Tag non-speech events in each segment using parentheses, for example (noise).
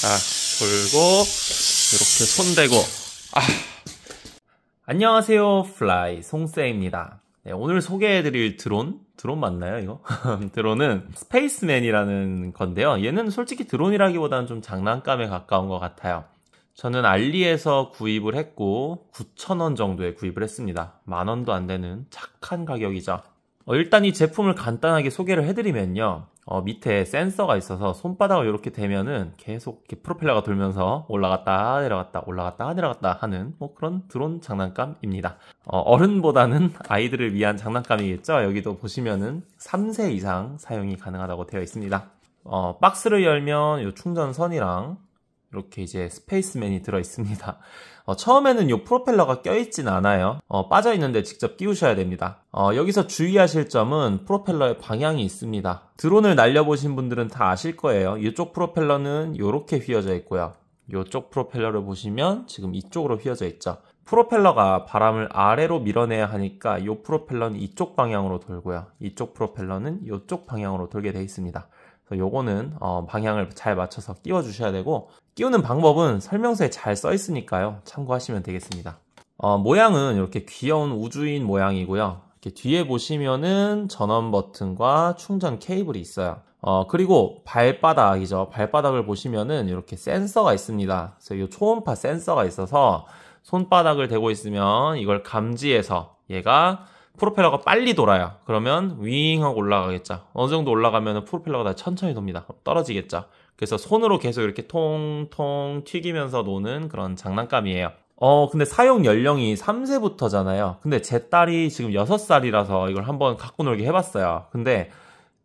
자, 돌고 이렇게 손 대고 아. 안녕하세요. 플라이 송쌤입니다. 네, 오늘 소개해드릴 드론? 드론 맞나요, 이거? (laughs) 드론은 스페이스맨이라는 건데요. 얘는 솔직히 드론이라기보다는 좀 장난감에 가까운 것 같아요. 저는 알리에서 구입을 했고 9,000원 정도에 구입을 했습니다. 만 원도 안 되는 착한 가격이죠. 어, 일단 이 제품을 간단하게 소개를 해드리면요. 어, 밑에 센서가 있어서 손바닥을 이렇게 대면은 계속 이렇게 프로펠러가 돌면서 올라갔다 내려갔다 올라갔다 내려갔다 하는 뭐 그런 드론 장난감입니다. 어, 른보다는 (laughs) 아이들을 위한 장난감이겠죠. 여기도 보시면은 3세 이상 사용이 가능하다고 되어 있습니다. 어, 박스를 열면 이 충전선이랑 이렇게 이제 스페이스맨이 들어있습니다. (laughs) 어, 처음에는 이 프로펠러가 껴있진 않아요. 어, 빠져있는데 직접 끼우셔야 됩니다. 어, 여기서 주의하실 점은 프로펠러의 방향이 있습니다. 드론을 날려보신 분들은 다 아실 거예요. 이쪽 프로펠러는 이렇게 휘어져 있고요. 이쪽 프로펠러를 보시면 지금 이쪽으로 휘어져 있죠. 프로펠러가 바람을 아래로 밀어내야 하니까 이 프로펠러는 이쪽 방향으로 돌고요. 이쪽 프로펠러는 이쪽 방향으로 돌게 돼 있습니다. 그 요거는 어, 방향을 잘 맞춰서 끼워 주셔야 되고 끼우는 방법은 설명서에 잘 써 있으니까요. 참고하시면 되겠습니다. 어, 모양은 이렇게 귀여운 우주인 모양이고요. 이렇게 뒤에 보시면은 전원 버튼과 충전 케이블이 있어요. 어, 그리고 발바닥이죠. 발바닥을 보시면은 이렇게 센서가 있습니다. 그래서 이 초음파 센서가 있어서 손바닥을 대고 있으면 이걸 감지해서 얘가 프로펠러가 빨리 돌아요. 그러면 윙 하고 올라가겠죠. 어느 정도 올라가면 프로펠러가 다 천천히 돕니다. 떨어지겠죠. 그래서 손으로 계속 이렇게 통통 튀기면서 노는 그런 장난감이에요. 어, 근데 사용 연령이 3세부터잖아요. 근데 제 딸이 지금 6살이라서 이걸 한번 갖고 놀게 해봤어요. 근데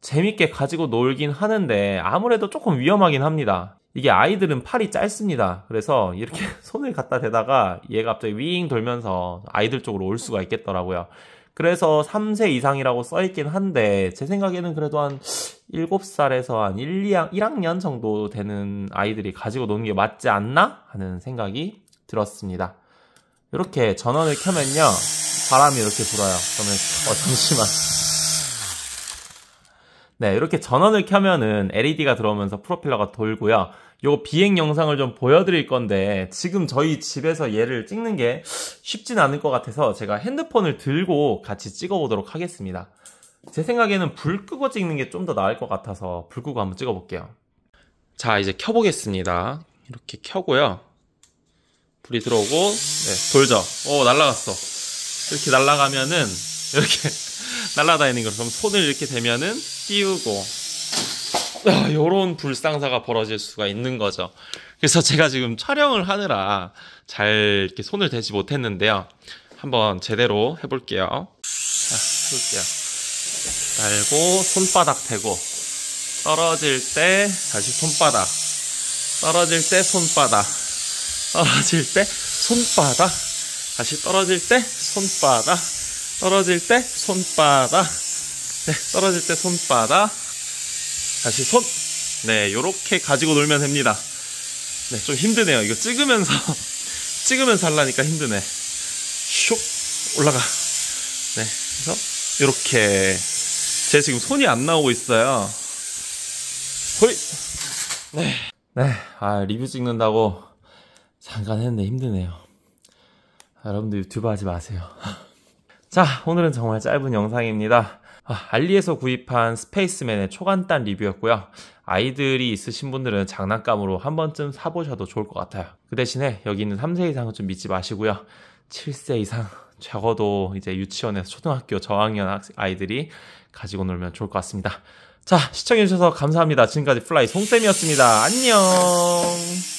재밌게 가지고 놀긴 하는데 아무래도 조금 위험하긴 합니다. 이게 아이들은 팔이 짧습니다. 그래서 이렇게 (laughs) 손을 갖다 대다가 얘가 갑자기 윙 돌면서 아이들 쪽으로 올 수가 있겠더라고요. 그래서 3세 이상이라고 써있긴 한데 제 생각에는 그래도 한 7살에서 한 1, 2학, 1학년 정도 되는 아이들이 가지고 노는 게 맞지 않나 하는 생각이 들었습니다. 이렇게 전원을 켜면요. 바람이 이렇게 불어요. 그러면 어 잠시만 네, 이렇게 전원을 켜면은 LED가 들어오면서 프로필러가 돌고요. 요 비행 영상을 좀 보여드릴 건데 지금 저희 집에서 얘를 찍는 게 쉽진 않을 것 같아서 제가 핸드폰을 들고 같이 찍어보도록 하겠습니다. 제 생각에는 불 끄고 찍는 게 좀 더 나을 것 같아서 불 끄고 한번 찍어볼게요. 자, 이제 켜보겠습니다. 이렇게 켜고요. 불이 들어오고 네, 돌죠. 오, 날라갔어. 이렇게 날라가면은 이렇게 (laughs) 날라다니는 걸 그럼 손을 이렇게 대면은 띄우고 이런 아, 불상사가 벌어질 수가 있는 거죠. 그래서 제가 지금 촬영을 하느라 잘 이렇게 손을 대지 못했는데요. 한번 제대로 해볼게요. 자, 아, 해볼게요. 날고 손바닥 대고 떨어질 때 다시 손바닥 떨어질 때 손바닥 떨어질 때 손바닥 다시 떨어질 때 손바닥 떨어질 때 손바닥 네, 떨어질 때 손바닥, 다시 손. 네, 요렇게 가지고 놀면 됩니다. 네, 좀 힘드네요. 이거 찍으면서, (laughs) 찍으면서 하려니까 힘드네. 슉, 올라가. 네, 그래서 요렇게. 제 지금 손이 안 나오고 있어요. 호이! 네. 네, 아, 리뷰 찍는다고 잠깐 했는데 힘드네요. 아, 여러분들 유튜브 하지 마세요. (laughs) 자, 오늘은 정말 짧은 영상입니다. 아, 알리에서 구입한 스페이스맨의 초간단 리뷰였고요. 아이들이 있으신 분들은 장난감으로 한 번쯤 사보셔도 좋을 것 같아요. 그 대신에 여기 있는 3세 이상은 좀 믿지 마시고요. 7세 이상 적어도 이제 유치원에서 초등학교 저학년 아이들이 가지고 놀면 좋을 것 같습니다. 자, 시청해주셔서 감사합니다. 지금까지 플라이 송쌤이었습니다. 안녕!